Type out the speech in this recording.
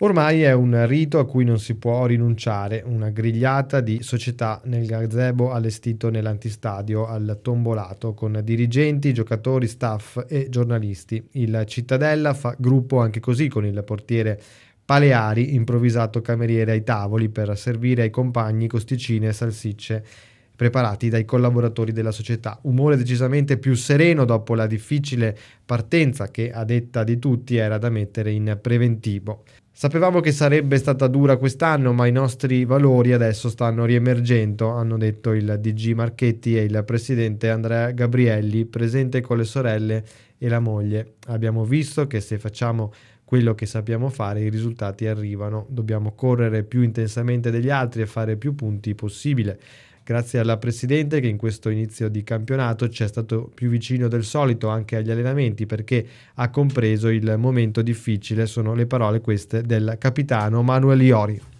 Ormai è un rito a cui non si può rinunciare, una grigliata di società nel gazebo allestito nell'antistadio al tombolato con dirigenti, giocatori, staff e giornalisti. Il Cittadella fa gruppo anche così con il portiere Paleari, improvvisato cameriere ai tavoli per servire ai compagni costicine e salsicce preparati dai collaboratori della società. Umore decisamente più sereno dopo la difficile partenza che a detta di tutti era da mettere in preventivo. Sapevamo che sarebbe stata dura quest'anno, ma i nostri valori adesso stanno riemergendo, hanno detto il DG Marchetti e il presidente Andrea Gabrielli, presente con le sorelle e la moglie. Abbiamo visto che se facciamo quello che sappiamo fare i risultati arrivano. Dobbiamo correre più intensamente degli altri e fare più punti possibile grazie alla Presidente che in questo inizio di campionato ci è stato più vicino del solito anche agli allenamenti perché ha compreso il momento difficile, sono le parole queste del capitano Manuel Iori.